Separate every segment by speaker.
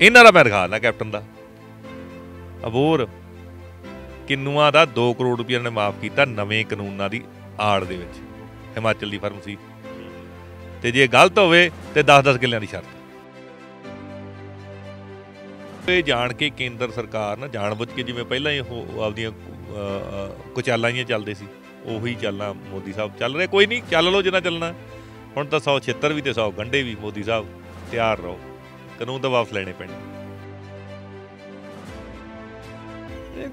Speaker 1: ਇਹਨਾਂ ਦਾ ਮੈਂ ਦਿਖਾ ਦਿੰਦਾ ਕੈਪਟਨ ਦਾ ਅਬੋਰ ਕਿੰਨੂਆਂ ਦਾ 2 ਕਰੋੜ ਰੁਪਏ ਨੇ ਮਾਫ ਕੀਤਾ ਨਵੇਂ ਕਾਨੂੰਨਾਂ ਦੀ ਆੜ ਦੇ ਵਿੱਚ ਹਿਮਾਚਲ ਦੀ ਫਰਮ ਸੀ ਤੇ ਜੇ ਗਲਤ ਹੋਵੇ ਤੇ 10-10 ਕਿੱਲਿਆਂ ਦੀ ਸ਼ਰਤ ਤੇ ਜਾਣ ਕੇ ਕੇਂਦਰ ਸਰਕਾਰ ਨਾ ਜਾਣਬੁੱਝ ਕੇ ਜਿਵੇਂ ਪਹਿਲਾਂ ਹੀ ਉਹ ਆਪਦੀਆਂ ਕੁਚਾਲਾਂ ਹੀ ਚੱਲਦੇ ਸੀ ਉਹੀ ਚੱਲਾਂ ਮੋਦੀ ਸਾਹਿਬ ਚੱਲ ਰਹੇ ਕੋਈ ਨਹੀਂ ਚੱਲ ਲੋ ਜਿੰਨਾ ਚੱਲਣਾ ਹੁਣ ਤਾਂ 176 ਵੀ ਤੇ 100 ਗੰਡੇ ਵੀ ਮੋਦੀ ਸਾਹਿਬ ਤਿਆਰ ਰਹੋ ਕਾਨੂੰਨ ਦਾ ਵਾਪਸ ਲੈਣੇ ਪੈਣੇ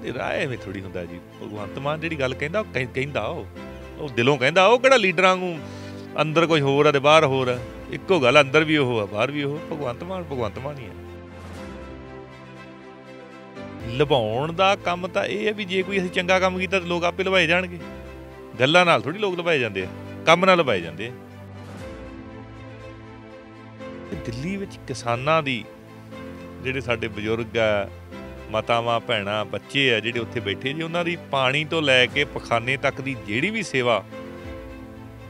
Speaker 1: ਇਹ ਰਾਏ ਵੀ ਥੋੜੀ ਹੁੰਦਾ ਜੀ ਭਗਵੰਤ ਮਾਨ ਜਿਹੜੀ ਗੱਲ ਕਹਿੰਦਾ ਉਹ ਕਹਿੰਦਾ ਉਹ ਉਹ ਦਿਲੋਂ ਕਹਿੰਦਾ ਉਹ ਕਿਹੜਾ ਲੀਡਰਾਂ ਨੂੰ ਅੰਦਰ ਕੋਈ ਹੋਰ ਆ ਤੇ ਬਾਹਰ ਹੋਰ ਆ ਇੱਕੋ ਗੱਲ ਅੰਦਰ ਵੀ ਉਹ ਆ ਬਾਹਰ ਵੀ ਉਹ ਭਗਵੰਤ ਮਾਨ ਭਗਵੰਤ ਮਾਨ ਹੀ ਆ ਲਵਾਉਣ ਦਾ ਕੰਮ ਤਾਂ ਇਹ ਹੈ ਵੀ ਜੇ ਕੋਈ ਅਸੀਂ ਚੰਗਾ ਕੰਮ ਕੀਤਾ ਤਾਂ ਲੋਕ ਆਪੇ ਲਵਾਏ ਜਾਣਗੇ ਗੱਲਾਂ ਨਾਲ ਥੋੜੀ ਲੋਕ ਲਵਾਏ ਜਾਂਦੇ ਆ ਕੰਮ ਨਾਲ ਲਵਾਏ ਜਾਂਦੇ ਆ ਦਿੱਲੀ ਵਿੱਚ ਕਿਸਾਨਾਂ ਦੀ ਜਿਹੜੇ ਸਾਡੇ ਬਜ਼ੁਰਗ ਆ ਮਾਤਾਵਾਂ ਭੈਣਾਂ ਬੱਚੇ ਆ ਜਿਹੜੇ ਉੱਥੇ ਬੈਠੇ ਜੀ ਉਹਨਾਂ ਦੀ ਪਾਣੀ ਤੋਂ ਲੈ ਕੇ ਪਖਾਨੇ ਤੱਕ ਦੀ ਜਿਹੜੀ ਵੀ ਸੇਵਾ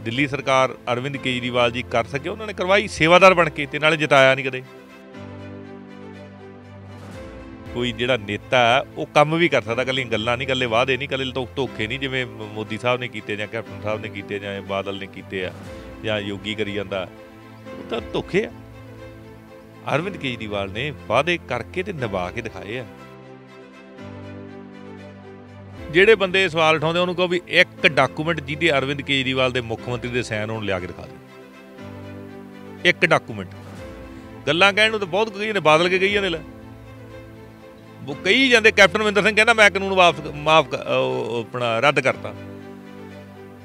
Speaker 1: ਦਿੱਲੀ ਸਰਕਾਰ ਅਰਵਿੰਦ ਕੇਜਰੀਵਾਲ ਜੀ ਕਰ ਸਕੇ ਉਹਨਾਂ ਨੇ ਕਰਵਾਈ ਸੇਵਾਦਾਰ ਬਣ ਕੇ ਤੇ ਨਾਲੇ ਜਿਤਾਇਆ ਨਹੀਂ ਕਦੇ ਕੋਈ ਜਿਹੜਾ ਨੇਤਾ ਉਹ ਕੰਮ ਵੀ ਕਰ ਸਕਦਾ ਕੱਲੀ ਗੱਲਾਂ ਨਹੀਂ ਕੱਲੇ ਵਾਅਦੇ ਨਹੀਂ ਕੱਲੇ ਧੋਖੇ ਨਹੀਂ ਜਿਵੇਂ ਮੋਦੀ ਸਾਹਿਬ ਨੇ ਕੀਤੇ ਜਾਂ ਕੈਪਟਨ ਸਾਹਿਬ ਨੇ ਕੀਤੇ ਜਾਂ ਬਾਦਲ ਨੇ ਕੀਤੇ ਆ ਜਾਂ ਯੋਗੀ ਕਰੀ ਜਾਂਦਾ ਉਹ ਤਾਂ ਧੋਖੇ ਆ ਅਰਵਿੰਦ ਕੇਜਰੀਵਾਲ ਨੇ ਵਾਅਦੇ ਕਰਕੇ ਤੇ ਨਿਭਾ ਕੇ ਦਿਖਾਏ ਆ ਜਿਹੜੇ ਬੰਦੇ ਸਵਾਲ ਉਠਾਉਂਦੇ ਉਹਨੂੰ ਕਹੋ ਵੀ ਇੱਕ ਡਾਕੂਮੈਂਟ ਜਿਹਦੇ ਅਰਵਿੰਦ ਕੇਜਰੀਵਾਲ ਦੇ ਮੁੱਖ ਮੰਤਰੀ ਦੇ ਸਾਈਨ ਹੋਣ ਲਿਆ ਕੇ ਦਿਖਾ ਦੇ ਇੱਕ ਡਾਕੂਮੈਂਟ ਗੱਲਾਂ ਕਹਿਣ ਨੂੰ ਤਾਂ ਬਹੁਤ ਕਹੀ ਨੇ ਬਾਦਲ ਕੇ ਗਈਆਂ ਨੇ ਲੈ ਉਹ ਕਹੀ ਜਾਂਦੇ ਕੈਪਟਨ ਮਹਿੰਦਰ ਸਿੰਘ ਕਹਿੰਦਾ ਮੈਂ ਕਾਨੂੰਨ ਵਾਪਸ ਮਾਫ ਆਪਣਾ ਰੱਦ ਕਰਤਾ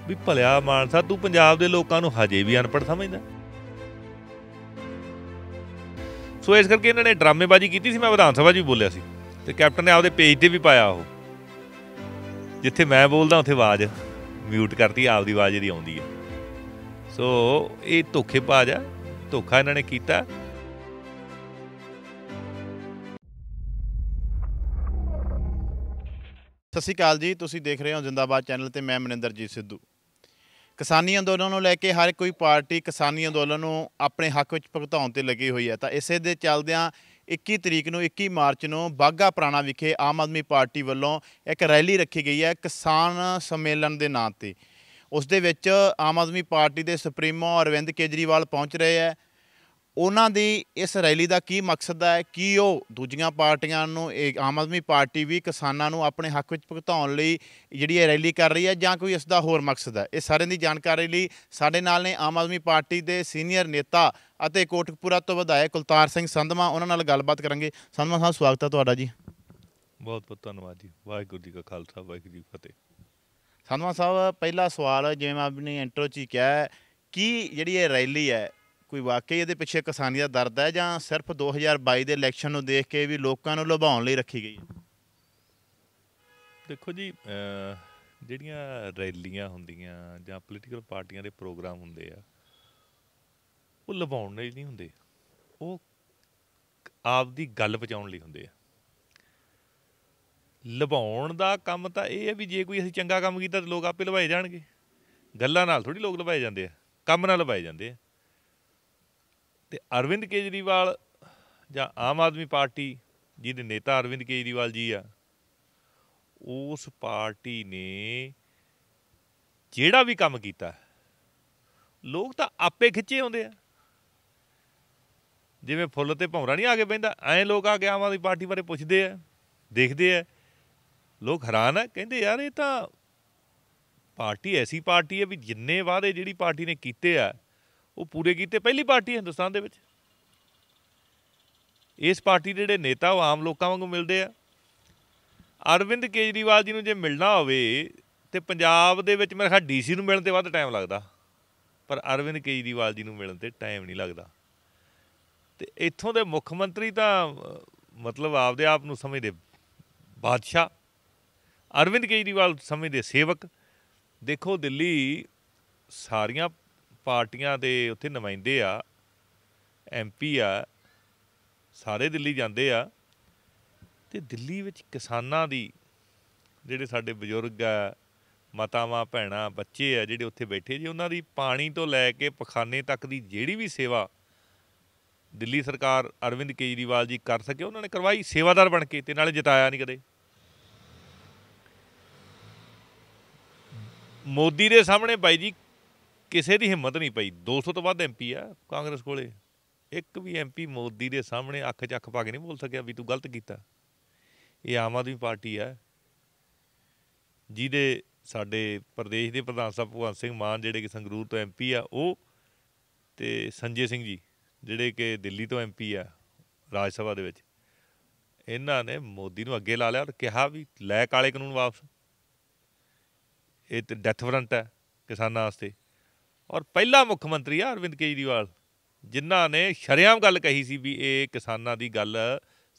Speaker 1: ਵੀ ਭਲਿਆ ਮਾਨਸਾ ਤੂੰ ਪੰਜਾਬ ਦੇ ਲੋਕਾਂ ਨੂੰ ਹਜੇ ਵੀ ਅਨਪੜ੍ਹ ਸਮਝਦਾ ਸੋ ਇਸ ਕਰਕੇ ਇਹਨਾਂ ਨੇ ਡਰਾਮੇਬਾਜ਼ੀ ਕੀਤੀ ਸੀ ਮੈਂ ਵਿਧਾਨ ਸਭਾ 'ਚ ਵੀ ਬੋਲਿਆ ਸੀ ਤੇ ਕੈਪਟਨ ਨੇ ਆਪਦੇ ਪੇਜ ਤੇ ਵੀ ਪਾਇਆ ਉਹ ਜਿੱਥੇ ਮੈਂ ਬੋਲਦਾ ਉੱਥੇ ਆਵਾਜ਼ ਮਿਊਟ ਕਰਤੀ ਆਪਦੀ ਆਵਾਜ਼ ਇਹਦੀ ਆਉਂਦੀ ਹੈ ਸੋ ਇਹ ਧੋਖੇਬਾਜ਼ ਆ ਧੋਖਾ ਇਹਨਾਂ ਨੇ ਕੀਤਾ
Speaker 2: ਸਤਿ ਸ਼੍ਰੀ ਅਕਾਲ ਜੀ ਤੁਸੀਂ ਦੇਖ ਰਹੇ ਹੋ ਜਿੰਦਾਬਾਦ ਚੈਨਲ ਤੇ ਮੈਂ ਮਨਿੰਦਰਜੀਤ ਸਿੱਧੂ ਕਿਸਾਨੀ ਅੰਦੋਲਨ ਨੂੰ ਲੈ ਕੇ ਹਰ ਕੋਈ ਪਾਰਟੀ ਕਿਸਾਨੀ ਅੰਦੋਲਨ ਨੂੰ ਆਪਣੇ ਹੱਕ ਵਿੱਚ ਭਗਤਾਉਣ ਤੇ ਲੱਗੀ ਹੋਈ ਹੈ ਤਾਂ ਇਸੇ ਦੇ ਚੱਲਦਿਆਂ 21 ਤਰੀਕ ਨੂੰ 21 ਮਾਰਚ ਨੂੰ ਬਾਗਾ ਪ੍ਰਾਣਾ ਵਿਖੇ ਆਮ ਆਦਮੀ ਪਾਰਟੀ ਵੱਲੋਂ ਇੱਕ ਰੈਲੀ ਰੱਖੀ ਗਈ ਹੈ ਕਿਸਾਨ ਸੰਮੇਲਨ ਦੇ ਨਾਂ ਤੇ ਉਸ ਦੇ ਵਿੱਚ ਆਮ ਆਦਮੀ ਪਾਰਟੀ ਦੇ ਸੁਪਰੀਮੋ ਅਰਵਿੰਦ ਕੇਜਰੀਵਾਲ ਪਹੁੰਚ ਰਹੇ ਹੈ ਉਹਨਾਂ ਦੀ ਇਸ ਰੈਲੀ ਦਾ ਕੀ ਮਕਸਦ ਹੈ ਕੀ ਉਹ ਦੂਜੀਆਂ ਪਾਰਟੀਆਂ ਨੂੰ ਆਮ ਆਦਮੀ ਪਾਰਟੀ ਵੀ ਕਿਸਾਨਾਂ ਨੂੰ ਆਪਣੇ ਹੱਕ ਵਿੱਚ ਭੁਗਤਾਉਣ ਲਈ ਜਿਹੜੀ ਇਹ ਰੈਲੀ ਕਰ ਰਹੀ ਹੈ ਜਾਂ ਕੋਈ ਇਸ ਦਾ ਹੋਰ ਮਕਸਦ ਹੈ ਇਹ ਸਾਰਿਆਂ ਦੀ ਜਾਣਕਾਰੀ ਲਈ ਸਾਡੇ ਨਾਲ ਨੇ ਆਮ ਆਦਮੀ ਪਾਰਟੀ ਦੇ ਸੀਨੀਅਰ ਨੇਤਾ ਅਤੇ ਕੋਟਕਪੂਰਾ ਤੋਂ ਵਿਧਾਇਕ ਕੁਲਤਾਰ ਸਿੰਘ ਸੰਧਵਾ ਉਹਨਾਂ ਨਾਲ ਗੱਲਬਾਤ ਕਰਾਂਗੇ ਸੰਧਵਾ ਸਾਹਿਬ ਸਵਾਗਤ ਹੈ ਤੁਹਾਡਾ ਜੀ ਬਹੁਤ ਬਹੁਤ ਧੰਨਵਾਦ ਜੀ ਵਾਹਿਗੁਰੂ ਜੀ ਕਾ ਖਾਲਸਾ ਵਾਹਿਗੁਰੂ ਜੀ ਫਤਿਹ ਸੰਧਵਾ ਸਾਹਿਬ ਪਹਿਲਾ ਸਵਾਲ ਜਿਵੇਂ ਮੈਂ ਆਪਣੀ ਇੰਟਰੋ 'ਚ ਹੀ ਕਿਹਾ ਕੀ ਜਿਹੜੀ ਇਹ ਰੈਲੀ ਹੈ ਕੋਈ ਵਾਕਈ ਇਹਦੇ ਪਿੱਛੇ ਕਿਸਾਨੀ ਦਾ ਦਰਦ ਹੈ ਜਾਂ ਸਿਰਫ 2022 ਦੇ ਇਲੈਕਸ਼ਨ ਨੂੰ ਦੇਖ ਕੇ ਵੀ ਲੋਕਾਂ ਨੂੰ ਲੁਭਾਉਣ ਲਈ ਰੱਖੀ ਗਈ ਹੈ
Speaker 1: ਦੇਖੋ ਜੀ ਜਿਹੜੀਆਂ ਰੈਲੀਆਂ ਹੁੰਦੀਆਂ ਜਾਂ ਪੋਲੀਟੀਕਲ ਪਾਰਟੀਆਂ ਦੇ ਪ੍ਰੋਗਰਾਮ ਹੁੰਦੇ ਆ ਉਹ ਲੁਭਾਉਣ ਲਈ ਨਹੀਂ ਹੁੰਦੇ ਉਹ ਆਪ ਦੀ ਗੱਲ ਪਹੁੰਚਾਉਣ ਲਈ ਹੁੰਦੇ ਆ ਲੁਭਾਉਣ ਦਾ ਕੰਮ ਤਾਂ ਇਹ ਹੈ ਵੀ ਜੇ ਕੋਈ ਅਸੀਂ ਚੰਗਾ ਕੰਮ ਕੀਤਾ ਤਾਂ ਲੋਕ ਆਪੇ ਲੁਭਾਏ ਜਾਣਗੇ ਗੱਲਾਂ ਨਾਲ ਥੋੜੀ ਲੋਕ ਲੁਭਾਏ ਜਾਂਦੇ ਆ ਕੰਮ ਨਾਲ ਲੁਭਾਏ ਜਾਂਦੇ ਆ ਤੇ ਅਰਵਿੰਦ ਕੇਜਰੀਵਾਲ ਜਾਂ ਆਮ ਆਦਮੀ ਪਾਰਟੀ ਜਿਹਦੇ ਨੇਤਾ ਅਰਵਿੰਦ ਕੇਜਰੀਵਾਲ ਜੀ ਆ ਉਸ ਪਾਰਟੀ ਨੇ ਜਿਹੜਾ ਵੀ ਕੰਮ ਕੀਤਾ ਲੋਕ ਤਾਂ ਆਪੇ ਖਿੱਚੇ ਆਉਂਦੇ ਆ ਜਿਵੇਂ ਫੁੱਲ ਤੇ ਭੌਰਾ ਨਹੀਂ ਆ ਕੇ ਬੈਂਦਾ ਐਂ ਲੋਕ ਆ ਕੇ ਆਮ ਆਦਮੀ ਪਾਰਟੀ ਬਾਰੇ ਪੁੱਛਦੇ ਆ ਦੇਖਦੇ ਆ ਲੋਕ ਹੈਰਾਨ ਆ ਕਹਿੰਦੇ ਯਾਰ ਇਹ ਤਾਂ ਪਾਰਟੀ ਐਸੀ ਪਾਰਟੀ ਹੈ ਵੀ ਜਿੰਨੇ ਵਾਅਦੇ ਜਿਹੜੀ ਪਾਰਟੀ ਨੇ ਕੀਤੇ ਆ ਉਹ ਪੂਰੇ ਕੀਤੇ ਪਹਿਲੀ ਪਾਰਟੀ ਹਿੰਦੁਸਤਾਨ ਦੇ ਵਿੱਚ ਇਸ ਪਾਰਟੀ ਦੇ ਜਿਹੜੇ ਨੇਤਾ ਉਹ ਆਮ ਲੋਕਾਂ ਵਾਂਗੂ ਮਿਲਦੇ ਆ ਅਰਵਿੰਦ ਕੇਜਰੀਵਾਲ ਜੀ ਨੂੰ ਜੇ ਮਿਲਣਾ ਹੋਵੇ ਤੇ ਪੰਜਾਬ ਦੇ ਵਿੱਚ ਮੇਰੇ ਖਿਆਲ ਡੀਸੀ ਨੂੰ ਮਿਲਣ ਤੇ ਵੱਧ ਟਾਈਮ ਲੱਗਦਾ ਪਰ ਅਰਵਿੰਦ ਕੇਜਰੀਵਾਲ ਜੀ ਨੂੰ ਮਿਲਣ ਤੇ ਟਾਈਮ ਨਹੀਂ ਲੱਗਦਾ ਤੇ ਇੱਥੋਂ ਦੇ ਮੁੱਖ ਮੰਤਰੀ ਤਾਂ ਮਤਲਬ ਆਪਦੇ ਆਪ ਨੂੰ ਸਮਝਦੇ ਬਾਦਸ਼ਾਹ ਅਰਵਿੰਦ ਕੇਜਰੀਵਾਲ ਸਮਝਦੇ ਸੇਵਕ ਦੇਖੋ ਦਿੱਲੀ ਸਾਰੀਆਂ ਪਾਰਟੀਆਂ ਦੇ ਉੱਥੇ ਨੁਮਾਇੰਦੇ ਆ ਐਮਪੀ ਆ ਸਾਰੇ ਦਿੱਲੀ ਜਾਂਦੇ ਆ ਤੇ ਦਿੱਲੀ ਵਿੱਚ ਕਿਸਾਨਾਂ ਦੀ ਜਿਹੜੇ ਸਾਡੇ ਬਜ਼ੁਰਗ ਆ ਮਾਤਾਵਾਂ ਭੈਣਾਂ ਬੱਚੇ ਆ ਜਿਹੜੇ ਉੱਥੇ ਬੈਠੇ ਜੀ ਉਹਨਾਂ ਦੀ ਪਾਣੀ ਤੋਂ ਲੈ ਕੇ ਪਖਾਨੇ ਤੱਕ ਦੀ ਜਿਹੜੀ ਵੀ ਸੇਵਾ ਦਿੱਲੀ ਸਰਕਾਰ ਅਰਵਿੰਦ ਕੇਜਰੀਵਾਲ ਜੀ ਕਰ ਸਕੇ ਉਹਨਾਂ ਨੇ ਕਰਵਾਈ ਸੇਵਾਦਾਰ ਬਣ ਕੇ ਤੇ ਨਾਲੇ ਜਿਤਾਇਆ ਨਹੀਂ ਕਦੇ ਮੋਦੀ ਦੇ ਸਾਹਮਣੇ ਬਾਈ ਜੀ ਕਿਸੇ ਦੀ ਹਿੰਮਤ ਨਹੀਂ ਪਈ 200 ਤੋਂ ਵੱਧ ਐਮਪੀ ਆ ਕਾਂਗਰਸ ਕੋਲੇ ਇੱਕ ਵੀ ਐਮਪੀ ਮੋਦੀ ਦੇ ਸਾਹਮਣੇ ਅੱਖ ਚੱਕ ਪਾ ਕੇ ਨਹੀਂ ਬੋਲ ਸਕਿਆ ਵੀ ਤੂੰ ਗਲਤ ਕੀਤਾ ਇਹ ਆਮ ਆਦਮੀ ਪਾਰਟੀ ਆ ਜਿਹਦੇ ਸਾਡੇ ਪ੍ਰਦੇਸ਼ ਦੇ ਪ੍ਰਧਾਨ ਸਾਹਿਬ ਭਗਵੰਤ ਸਿੰਘ ਮਾਨ ਜਿਹੜੇ ਕਿ ਸੰਗਰੂਰ ਤੋਂ ਐਮਪੀ ਆ ਉਹ ਤੇ ਸੰਜੇ ਸਿੰਘ ਜੀ ਜਿਹੜੇ ਕਿ ਦਿੱਲੀ ਤੋਂ ਐਮਪੀ ਆ ਰਾਜ ਸਭਾ ਦੇ ਵਿੱਚ ਇਹਨਾਂ ਨੇ ਮੋਦੀ ਨੂੰ ਅੱਗੇ ਲਾ ਲਿਆ ਤੇ ਕਿਹਾ ਵੀ ਲੈ ਕਾਲੇ ਕਾਨੂੰਨ ਵਾਪਸ ਇਹ ਤੇ ਡੈਥ ਵਾਰੰਟ ਹੈ ਕਿਸਾਨਾਂ ਵਾਸਤੇ ਔਰ ਪਹਿਲਾ ਮੁੱਖ ਮੰਤਰੀ ਆ ਅਰਵਿੰਦ ਕੇਜਰੀਵਾਲ ਜਿਨ੍ਹਾਂ ਨੇ ਸ਼ਰਿਆਮ ਗੱਲ ਕਹੀ ਸੀ ਵੀ ਇਹ ਕਿਸਾਨਾਂ ਦੀ ਗੱਲ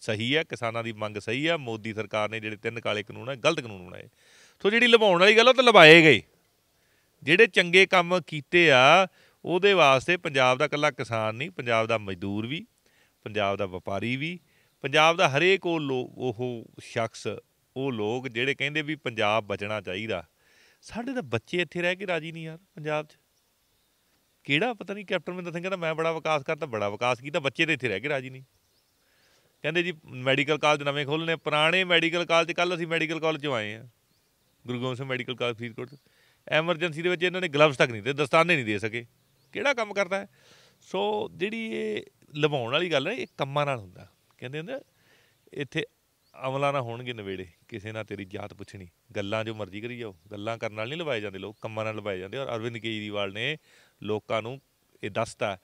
Speaker 1: ਸਹੀ ਹੈ ਕਿਸਾਨਾਂ ਦੀ ਮੰਗ ਸਹੀ ਹੈ ਮੋਦੀ ਸਰਕਾਰ ਨੇ ਜਿਹੜੇ ਤਿੰਨ ਕਾਲੇ ਕਾਨੂੰਨ ਹੈ ਗਲਤ ਕਾਨੂੰਨ ਬਣਾਏ ਸੋ ਜਿਹੜੀ ਲਵਾਉਣ ਵਾਲੀ ਗੱਲ ਉਹ ਤਾਂ ਲਵਾਏ ਗਏ ਜਿਹੜੇ ਚੰਗੇ ਕੰਮ ਕੀਤੇ ਆ ਉਹਦੇ ਵਾਸਤੇ ਪੰਜਾਬ ਦਾ ਇਕੱਲਾ ਕਿਸਾਨ ਨਹੀਂ ਪੰਜਾਬ ਦਾ ਮਜ਼ਦੂਰ ਵੀ ਪੰਜਾਬ ਦਾ ਵਪਾਰੀ ਵੀ ਪੰਜਾਬ ਦਾ ਹਰੇਕ ਉਹ ਉਹ ਸ਼ਖਸ ਉਹ ਲੋਕ ਜਿਹੜੇ ਕਹਿੰਦੇ ਵੀ ਪੰਜਾਬ ਬਚਣਾ ਚਾਹੀਦਾ ਸਾਡੇ ਤਾਂ ਬੱਚੇ ਇੱਥੇ ਰਹਿ ਕੇ ਰਾਜੀ ਨਹੀਂ ਯਾਰ ਪੰਜਾਬ 'ਚ ਕਿਹੜਾ ਪਤਾ ਨਹੀਂ ਕੈਪਟਨ ਮਿੰਦਰ ਸਿੰਘ ਕਹਿੰਦਾ ਮੈਂ ਬੜਾ ਵਿਕਾਸ ਕਰਤਾ ਬੜਾ ਵਿਕਾਸ ਕੀਤਾ ਬੱਚੇ ਤੇ ਇੱਥੇ ਰਹਿ ਕੇ ਰਾਜੀ ਨਹੀਂ ਕਹਿੰਦੇ ਜੀ ਮੈਡੀਕਲ ਕਾਲਜ ਨਵੇਂ ਖੋਲਨੇ ਪੁਰਾਣੇ ਮੈਡੀਕਲ ਕਾਲਜ ਕੱਲ ਅਸੀਂ ਮੈਡੀਕਲ ਕਾਲਜ ਚੋਂ ਆਏ ਆ Guru Gobind Singh medical college Faridkot emergency ਦੇ ਵਿੱਚ ਇਹਨਾਂ ਨੇ ਗਲਵਸ ਤੱਕ ਨਹੀਂ ਦੇ ਦਸਤਾਨੇ ਨਹੀਂ ਦੇ ਸਕੇ ਕਿਹੜਾ ਕੰਮ ਕਰਦਾ ਹੈ ਸੋ ਜਿਹੜੀ ਇਹ ਲਵਾਉਣ ਵਾਲੀ ਗੱਲ ਹੈ ਇਹ ਕੰਮਾਂ ਨਾਲ ਹੁੰਦਾ ਕਹਿੰਦੇ ਹੁੰਦੇ ਇੱਥੇ ਅਮਲਾ ਨਾ ਹੋਣਗੇ ਨਵੇੜੇ ਕਿਸੇ ਨਾਲ ਤੇਰੀ ਜਾਤ ਪੁੱਛਣੀ ਗੱਲਾਂ ਜੋ ਮਰਜ਼ੀ ਕਰੀ ਜਾਓ ਗੱਲਾਂ ਕਰਨ ਨਾਲ ਨਹੀਂ ਲਵਾਏ ਜਾਂਦੇ ਲੋਕ ਕੰਮਾਂ ਨਾਲ ਲਵਾਏ ਜਾਂਦੇ ਔਰ ਅਰਵਿੰਦ ਕੇਜਰੀਵਾਲ ਨੇ ਲੋਕਾਂ ਨੂੰ ਇਹ ਦੱਸਤਾ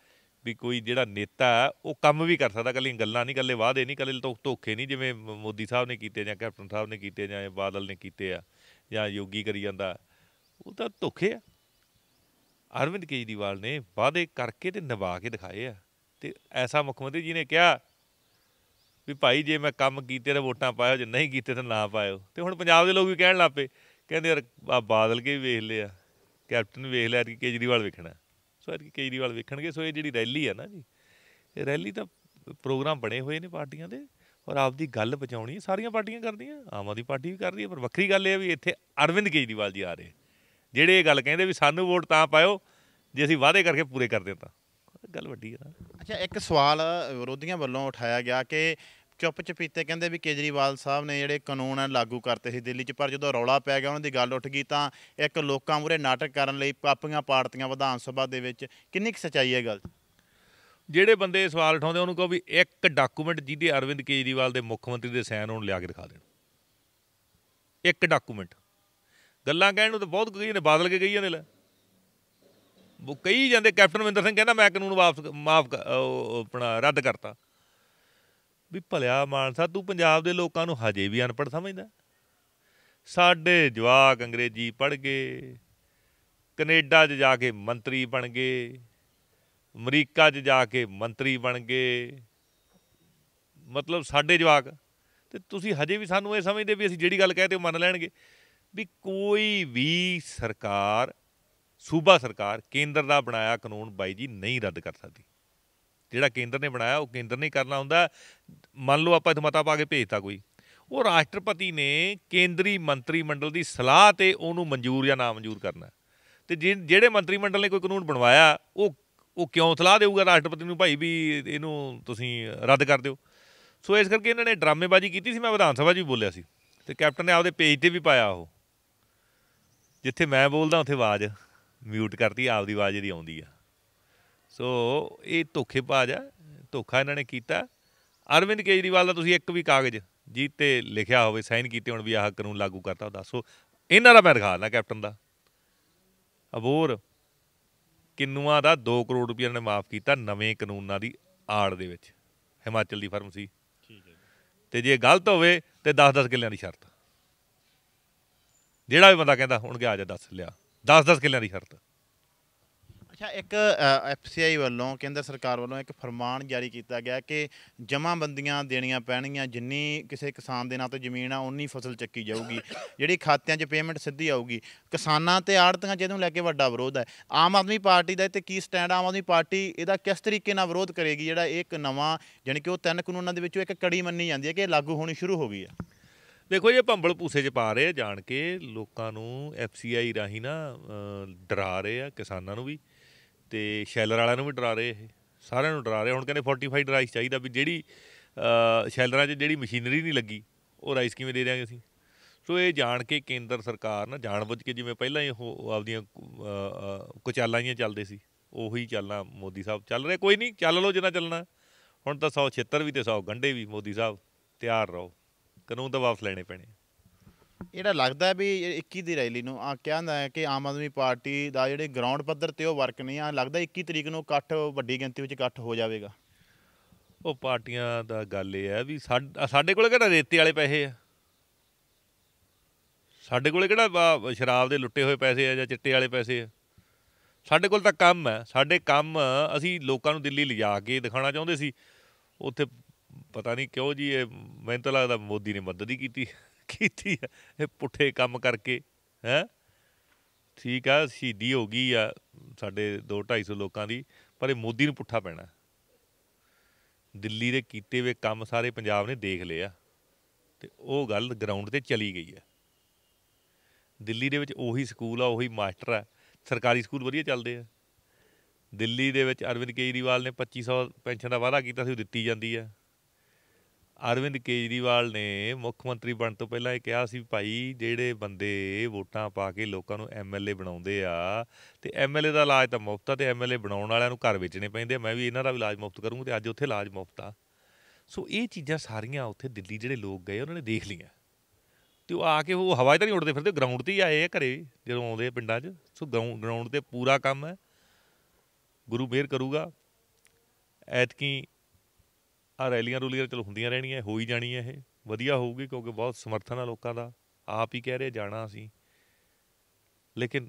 Speaker 1: ਵੀ ਕੋਈ ਜਿਹੜਾ ਨੇਤਾ ਉਹ ਕੰਮ ਵੀ ਕਰ ਸਕਦਾ ਕੱਲੀ ਗੱਲਾਂ ਨਹੀਂ ਕੱਲੇ ਵਾਅਦੇ ਨਹੀਂ ਕੱਲੇ ਧੋਖੇ ਨਹੀਂ ਜਿਵੇਂ ਮੋਦੀ ਸਾਹਿਬ ਨੇ ਕੀਤੇ ਜਾਂ ਕੈਪਟਨ ਸਾਹਿਬ ਨੇ ਕੀਤੇ ਜਾਂ ਬਾਦਲ ਨੇ ਕੀਤੇ ਆ ਜਾਂ ਯੋਗੀ ਕਰੀ ਜਾਂਦਾ ਉਹ ਤਾਂ ਧੋਖੇ ਆ ਅਰਵਿੰਦ ਕੇਜਰੀਵਾਲ ਨੇ ਵਾਅਦੇ ਕਰਕੇ ਤੇ ਨਿਭਾ ਕੇ ਦਿਖਾਏ ਆ ਤੇ ਐਸਾ ਮੁੱਖ ਮੰਤਰੀ ਜੀ ਨੇ ਕਿਹਾ ਵੀ ਭਾਈ ਜੇ ਮੈਂ ਕੰਮ ਕੀਤੇ ਤਾਂ ਵੋਟਾਂ ਪਾਇਓ ਜੇ ਨਹੀਂ ਕੀਤੇ ਤਾਂ ਨਾ ਪਾਇਓ ਤੇ ਹੁਣ ਪੰਜਾਬ ਦੇ ਲੋਕ ਵੀ ਕਹਿਣ ਲੱਪੇ ਕਹਿੰਦੇ ਯਾਰ ਆ ਬਾਦਲ ਕੇ ਵੀ ਵੇਖ ਲਿਆ ਕੈਪਟਨ ਵੇਖ ਲਿਆ ਕਿ ਕੇਜਰੀਵਾਲ ਵੇਖਣਾ ਸੋ ਕਿ ਕੇਜਰੀਵਾਲ ਵੇਖਣਗੇ ਸੋ ਇਹ ਜਿਹੜੀ ਰੈਲੀ ਆ ਨਾ ਜੀ ਇਹ ਰੈਲੀ ਤਾਂ ਪ੍ਰੋਗਰਾਮ ਬਣੇ ਹੋਏ ਨੇ ਪਾਰਟੀਆਂ ਦੇ ਔਰ ਆਪਦੀ ਗੱਲ ਬਚਾਉਣੀ ਸਾਰੀਆਂ ਪਾਰਟੀਆਂ ਕਰਦੀਆਂ ਆਮ ਆਦੀ ਪਾਰਟੀ ਵੀ ਕਰ ਰਹੀ ਹੈ ਪਰ ਵੱਖਰੀ ਗੱਲ ਇਹ ਹੈ ਵੀ ਇੱਥੇ ਅਰਵਿੰਦ ਕੇਜਰੀਵਾਲ ਜੀ ਆ ਰਹੇ ਜਿਹੜੇ ਇਹ ਗੱਲ ਕਹਿੰਦੇ ਵੀ ਸਾਨੂੰ ਵੋਟ ਤਾਂ ਪਾਇਓ ਜੇ ਅਸੀਂ ਵਾਅਦੇ ਕਰਕੇ ਪੂਰੇ ਕਰਦੇ ਤਾਂ ਗੱਲ ਵੱਡੀ ਹੈ
Speaker 2: ਅੱਛਾ ਇੱਕ ਸਵਾਲ ਵਿਰੋਧੀਆਂ ਵੱਲੋਂ ਉਠਾਇਆ ਗਿਆ ਕਿ ਚੁੱਪ ਚਪੀਤੇ ਕਹਿੰਦੇ ਵੀ ਕੇਜਰੀਵਾਲ ਸਾਹਿਬ ਨੇ ਜਿਹੜੇ ਕਾਨੂੰਨ ਆ ਲਾਗੂ ਕਰਤੇ ਸੀ ਦਿੱਲੀ 'ਚ ਪਰ ਜਦੋਂ ਰੌਲਾ ਪੈ ਗਿਆ ਉਹਨਾਂ ਦੀ ਗੱਲ ਉੱਠ ਗਈ ਤਾਂ ਇੱਕ ਲੋਕਾਂ ਮੂਰੇ ਨਾਟਕ ਕਰਨ ਲਈ ਪਾਪੀਆਂ ਪਾਰਟੀਆਂ ਵਿਧਾਨ ਸਭਾ ਦੇ ਵਿੱਚ ਕਿੰਨੀ ਕੁ ਸਚਾਈ ਹੈ ਗੱਲ
Speaker 1: ਜਿਹੜੇ ਬੰਦੇ ਇਹ ਸਵਾਲ ਉਠਾਉਂਦੇ ਉਹਨੂੰ ਕਹੋ ਵੀ ਇੱਕ ਡਾਕੂਮੈਂਟ ਜਿਹਦੇ ਅਰਵਿੰਦ ਕੇਜਰੀਵਾਲ ਦੇ ਮੁੱਖ ਮੰਤਰੀ ਦੇ ਸਾਈਨ ਹੋਣ ਲਿਆ ਕੇ ਦਿਖਾ ਦੇਣ ਇੱਕ ਡਾਕੂਮੈਂਟ ਗੱਲਾਂ ਕਹਿਣ ਨੂੰ ਤਾਂ ਬਹੁਤ ਕਈ ਨੇ ਬਾਦਲ ਕੇ ਕਹੀ ਜਾਂਦੇ ਲੈ ਉਹ ਕਹੀ ਜਾਂਦੇ ਕੈਪਟਨ ਮਹਿੰਦਰ ਸਿੰਘ ਕਹਿੰਦਾ ਮੈਂ ਕਾਨੂੰਨ ਵਾਪਸ ਮਾਫ ਆਪਣਾ ਰੱਦ ਕਰਤਾ ਵੀ ਭਲਿਆ ਮਾਨਸਾ ਤੂੰ ਪੰਜਾਬ ਦੇ ਲੋਕਾਂ ਨੂੰ ਹਜੇ ਵੀ ਅਨਪੜ੍ਹ ਸਮਝਦਾ ਸਾਡੇ ਜਵਾਕ ਅੰਗਰੇਜ਼ੀ ਪੜ੍ਹ ਗਏ ਕੈਨੇਡਾ 'ਚ ਜਾ ਕੇ ਮੰਤਰੀ ਬਣ ਗਏ ਅਮਰੀਕਾ 'ਚ ਜਾ ਕੇ ਮੰਤਰੀ ਬਣ ਗਏ ਮਤਲਬ ਸਾਡੇ ਜਵਾਕ ਤੇ ਤੁਸੀਂ ਹਜੇ ਵੀ ਸਾਨੂੰ ਇਹ ਸਮਝਦੇ ਵੀ ਅਸੀਂ ਜਿਹੜੀ ਗੱਲ ਕਹਤੇ ਉਹ ਮੰਨ ਲੈਣਗੇ ਵੀ ਕੋਈ ਵੀ ਸਰਕਾਰ ਸੂਬਾ ਸਰਕਾਰ ਕੇਂਦਰ ਦਾ ਬਣਾਇਆ ਕਾਨੂੰਨ ਬਾਈ ਜੀ ਨਹੀਂ ਰੱਦ ਕਰ ਸਕਦੀ ਜਿਹੜਾ ਕੇਂਦਰ ਨੇ ਬਣਾਇਆ ਉਹ ਕੇਂਦਰ ਨੇ ਕਰਨਾ ਹੁੰਦਾ ਮੰਨ ਲਓ ਆਪਾਂ ਮਤਾ ਪਾ ਕੇ ਭੇਜਤਾ ਕੋਈ ਉਹ ਰਾਸ਼ਟਰਪਤੀ ਨੇ ਕੇਂਦਰੀ ਮੰਤਰੀ ਮੰਡਲ ਦੀ ਸਲਾਹ ਤੇ ਉਹਨੂੰ ਮਨਜ਼ੂਰ ਜਾਂ ਨਾ ਮਨਜ਼ੂਰ ਕਰਨਾ ਤੇ ਜਿਹੜੇ ਮੰਤਰੀ ਮੰਡਲ ਨੇ ਕੋਈ ਕਾਨੂੰਨ ਬਣਵਾਇਆ ਉਹ ਉਹ ਕਿਉਂ ਸਲਾਹ ਦੇਊਗਾ ਰਾਸ਼ਟਰਪਤੀ ਨੂੰ ਭਾਈ ਵੀ ਇਹਨੂੰ ਤੁਸੀਂ ਰੱਦ ਕਰ ਦਿਓ ਸੋ ਇਸ ਕਰਕੇ ਇਹਨਾਂ ਨੇ ਡਰਾਮੇਬਾਜ਼ੀ ਕੀਤੀ ਸੀ ਮੈਂ ਵਿਧਾਨ ਸਭਾ 'ਚ ਵੀ ਬੋਲਿਆ ਸੀ ਤੇ ਕੈਪਟਨ ਨੇ ਆਪਦੇ ਪੇਜ ਤੇ ਵੀ ਪਾਇਆ ਉਹ ਜਿੱਥੇ ਮੈਂ ਬੋਲਦਾ ਉੱਥੇ ਆਵਾਜ਼ ਮਿਊਟ ਕਰਤੀ ਆਪਦੀ ਆਵਾਜ਼ ਜਿਹੜੀ ਆਉਂਦੀ ਆ ਸੋ ਇਹ ਧੋਖੇਬਾਜ਼ ਆ ਧੋਖਾ ਇਹਨਾਂ ਨੇ ਕੀਤਾ ਅਰਵਿੰਦ ਕੇਜਰੀਵਾਲ ਦਾ ਤੁਸੀਂ ਇੱਕ ਵੀ ਕਾਗਜ਼ ਜੀ ਤੇ ਲਿਖਿਆ ਹੋਵੇ ਸਾਈਨ ਕੀਤੇ ਹੋਣ ਵੀ ਆਹ ਕਾਨੂੰਨ ਲਾਗੂ ਕਰਤਾ ਦੱਸੋ ਇਹਨਾਂ ਦਾ ਮੈਂ ਦਿਖਾ ਦਿੰਦਾ ਕੈਪਟਨ ਦਾ ਅਬੋਰ ਕਿੰਨੂਆਂ ਦਾ 2 ਕਰੋੜ ਰੁਪਏ ਨੇ ਮਾਫ ਕੀਤਾ ਨਵੇਂ ਕਾਨੂੰਨਾਂ ਦੀ ਆੜ ਦੇ ਵਿੱਚ ਹਿਮਾਚਲ ਦੀ ਫਰਮ ਸੀ ਠੀਕ ਹੈ ਤੇ ਜੇ ਗਲਤ ਹੋਵੇ ਤੇ 10-10 ਕਿੱਲਿਆਂ ਦੀ ਸ਼ਰਤ ਜਿਹੜਾ ਵੀ ਬੰਦਾ ਕਹਿੰਦਾ ਹੁਣ ਗਿਆ ਆ ਜਾ ਦੱਸ ਲਿਆ 10-10 ਕਿੱਲਿਆਂ ਦੀ ਸ਼ਰਤ
Speaker 2: ਅੱਛਾ ਇੱਕ ਐਫਸੀਆਈ ਵੱਲੋਂ ਕੇਂਦਰ ਸਰਕਾਰ ਵੱਲੋਂ ਇੱਕ ਫਰਮਾਨ ਜਾਰੀ ਕੀਤਾ ਗਿਆ ਕਿ ਜਮਾਬੰਦੀਆਂ ਦੇਣੀਆਂ ਪੈਣਗੀਆਂ ਜਿੰਨੀ ਕਿਸੇ ਕਿਸਾਨ ਦੇ ਨਾਂ ਤੋਂ ਜ਼ਮੀਨ ਆ ਉਨੀ ਫਸਲ ਚੱਕੀ ਜਾਊਗੀ ਜਿਹੜੀ ਖਾਤਿਆਂ 'ਚ ਪੇਮੈਂਟ ਸਿੱਧੀ ਆਊਗੀ ਕਿਸਾਨਾਂ ਤੇ ਆੜਤੀਆਂ ਜਿਹਨੂੰ ਲੈ ਕੇ ਵੱਡਾ ਵਿਰੋਧ ਹੈ ਆਮ ਆਦਮੀ ਪਾਰਟੀ ਦਾ ਇੱਥੇ ਕੀ ਸਟੈਂਡ ਆਮ ਆਦਮੀ ਪਾਰਟੀ ਇਹਦਾ ਕਿਸ ਤਰੀਕੇ ਨਾਲ ਵਿਰੋਧ ਕਰੇਗੀ ਜਿਹੜਾ ਇੱਕ ਨਵਾਂ ਜਾਨੀ ਕਿ ਉਹ ਤਿੰਨ ਕਾਨੂੰਨਾਂ ਦੇ ਵਿੱਚੋਂ ਇੱਕ ਕੜੀ ਮੰਨੀ ਜਾਂਦੀ ਹੈ ਕਿ ਇਹ ਲਾਗੂ ਹੋਣੀ ਸ਼ੁਰੂ ਹੋ ਗਈ ਹੈ
Speaker 1: ਦੇਖੋ ਜੇ ਭੰਬਲ ਪੂਸੇ 'ਚ ਪਾ ਰਹੇ ਆ ਜਾਣ ਕੇ ਲੋਕਾਂ ਨੂੰ ਐਫਸੀਆਈ ਰਾਹੀਂ ਨਾ ਡਰਾ ਰਹੇ ਆ ਕਿਸਾਨਾਂ ਨੂੰ ਵੀ ਤੇ ਸ਼ੈਲਰ ਵਾਲਿਆਂ ਨੂੰ ਵੀ ਡਰਾ ਰਹੇ ਇਹ ਸਾਰਿਆਂ ਨੂੰ ਡਰਾ ਰਹੇ ਹੁਣ ਕਹਿੰਦੇ 45 ਰਾਈਸ ਚਾਹੀਦਾ ਵੀ ਜਿਹੜੀ ਸ਼ੈਲਰਾਂ 'ਚ ਜਿਹੜੀ ਮਸ਼ੀਨਰੀ ਨਹੀਂ ਲੱਗੀ ਉਹ ਰਾਈਸ ਕਿਵੇਂ ਦੇ ਦਿਆਂਗੇ ਅਸੀਂ ਸੋ ਇਹ ਜਾਣ ਕੇ ਕੇਂਦਰ ਸਰਕਾਰ ਨਾ ਜਾਣਬੁੱਝ ਕੇ ਜਿਵੇਂ ਪਹਿਲਾਂ ਹੀ ਉਹ ਆਪਦੀਆਂ ਕੁਚਾਲਾਂ ਹੀ ਚੱਲਦੇ ਸੀ ਉਹੀ ਚੱਲਣਾ ਮੋਦੀ ਸਾਹਿਬ ਚੱਲ ਰਿਹਾ ਕੋਈ ਨਹੀਂ ਚੱਲ ਲਓ ਜਿੰਨਾ ਚੱਲਣਾ ਹੁਣ ਤਾਂ 176 ਵੀ ਤੇ 100 ਗੰਡੇ ਵੀ ਮੋਦੀ ਸਾਹਿਬ ਤਿਆਰ ਰਹੋ ਕਾਨੂੰਨ ਤਾਂ ਵਾਪਸ ਲੈਣੇ ਪੈਣੇ
Speaker 2: ਇਹਦਾ ਲੱਗਦਾ ਵੀ 21 ਦੀ ਰੈਲੀ ਨੂੰ ਆ ਕਹਿੰਦਾ ਕਿ ਆਮ ਆਦਮੀ ਪਾਰਟੀ ਦਾ ਜਿਹੜੇ ਗਰਾਊਂਡ ਪੱਧਰ ਤੇ ਉਹ ਵਰਕ ਨਹੀਂ ਆ ਲੱਗਦਾ 21 ਤਰੀਕ ਨੂੰ ਇਕੱਠ ਵੱਡੀ ਗਿਣਤੀ ਵਿੱਚ ਇਕੱਠ ਹੋ ਜਾਵੇਗਾ
Speaker 1: ਉਹ ਪਾਰਟੀਆਂ ਦਾ ਗੱਲ ਇਹ ਹੈ ਵੀ ਸਾਡੇ ਕੋਲ ਕਿਹੜਾ ਰੇਤੇ ਵਾਲੇ ਪੈਸੇ ਆ ਸਾਡੇ ਕੋਲ ਕਿਹੜਾ ਸ਼ਰਾਬ ਦੇ ਲੁੱਟੇ ਹੋਏ ਪੈਸੇ ਆ ਜਾਂ ਚਿੱਟੇ ਵਾਲੇ ਪੈਸੇ ਆ ਸਾਡੇ ਕੋਲ ਤਾਂ ਕੰਮ ਹੈ ਸਾਡੇ ਕੰਮ ਅਸੀਂ ਲੋਕਾਂ ਨੂੰ ਦਿੱਲੀ ਲਿਜਾ ਕੇ ਦਿਖਾਉਣਾ ਚਾਹੁੰਦੇ ਸੀ ਉੱਥੇ ਪਤਾ ਨਹੀਂ ਕਿਉਂ ਜੀ ਇਹ ਮੈਨੂੰ ਤਾਂ ਲੱਗਦਾ ਮੋਦੀ ਨੇ ਮਦਦ ਹੀ ਕੀਤੀ ਕੀਤੀ ਹੈ ਇਹ ਪੁੱਠੇ ਕੰਮ ਕਰਕੇ ਹੈ ਠੀਕ ਆ ਸ਼ਹੀਦੀ ਹੋ ਗਈ ਆ ਸਾਡੇ 2 250 ਲੋਕਾਂ ਦੀ ਪਰ ਇਹ ਮੋਦੀ ਨੂੰ ਪੁੱਠਾ ਪੈਣਾ ਦਿੱਲੀ ਦੇ ਕੀਤੇ ਹੋਏ ਕੰਮ ਸਾਰੇ ਪੰਜਾਬ ਨੇ ਦੇਖ ਲਿਆ ਤੇ ਉਹ ਗੱਲ ਗਰਾਊਂਡ ਤੇ ਚਲੀ ਗਈ ਆ ਦਿੱਲੀ ਦੇ ਵਿੱਚ ਉਹੀ ਸਕੂਲ ਆ ਉਹੀ ਮਾਸਟਰ ਆ ਸਰਕਾਰੀ ਸਕੂਲ ਵਧੀਆ ਚੱਲਦੇ ਆ ਦਿੱਲੀ ਦੇ ਵਿੱਚ ਅਰਵਿੰਦ ਕੇਜਰੀਵਾਲ ਨੇ 2500 ਪੈਨਸ਼ਨ ਦਾ ਵਾਅਦਾ ਕੀਤਾ ਸੀ ਉਹ ਦਿੱਤੀ ਜਾਂਦੀ ਆ ਅਰਵਿੰਦ ਕੇਜਰੀਵਾਲ ਨੇ ਮੁੱਖ ਮੰਤਰੀ ਬਣਨ ਤੋਂ ਪਹਿਲਾਂ ਇਹ ਕਿਹਾ ਸੀ ਭਾਈ ਜਿਹੜੇ ਬੰਦੇ ਵੋਟਾਂ ਪਾ ਕੇ ਲੋਕਾਂ ਨੂੰ ਐਮਐਲਏ ਬਣਾਉਂਦੇ ਆ ਤੇ ਐਮਐਲਏ ਦਾ ਇਲਾਜ ਤਾਂ ਮੁਫਤ ਆ ਤੇ ਐਮਐਲਏ ਬਣਾਉਣ ਵਾਲਿਆਂ ਨੂੰ ਘਰ ਵੇਚਣੇ ਪੈਂਦੇ ਆ ਮੈਂ ਵੀ ਇਹਨਾਂ ਦਾ ਇਲਾਜ ਮੁਫਤ ਕਰੂੰਗਾ ਤੇ ਅੱਜ ਉੱਥੇ ਇਲਾਜ ਮੁਫਤ ਆ ਸੋ ਇਹ ਚੀਜ਼ਾਂ ਸਾਰੀਆਂ ਉੱਥੇ ਦਿੱਲੀ ਜਿਹੜੇ ਲੋਕ ਗਏ ਉਹਨਾਂ ਨੇ ਦੇਖ ਲਈਆਂ ਤੇ ਉਹ ਆ ਕੇ ਉਹ ਹਵਾ ਤਾਂ ਨਹੀਂ ਉੱਡਦੇ ਫਿਰਦੇ ਗਰਾਊਂਡ ਤੇ ਹੀ ਆਏ ਆ ਘਰੇ ਜਦੋਂ ਆਉਂਦੇ ਪਿੰਡਾਂ 'ਚ ਸੋ ਗਰਾਊਂਡ ਤੇ ਪੂਰਾ ਕੰਮ ਹੈ ਗੁਰੂ ਮੇਰ ਕਰੂਗਾ ਐਤਕੀ ਆ ਰੈਲੀਆਂ ਰੂਲੀਆਂ ਚਲ ਹੁੰਦੀਆਂ ਰਹਿਣੀਆਂ ਹੋ ਹੀ ਜਾਣੀ ਹੈ ਇਹ ਵਧੀਆ ਹੋਊਗੀ ਕਿਉਂਕਿ ਬਹੁਤ ਸਮਰਥਨ ਆ ਲੋਕਾਂ ਦਾ ਆਪ ਹੀ ਕਹਿ ਰਹੇ ਜਾਣਾ ਅਸੀਂ ਲੇਕਿਨ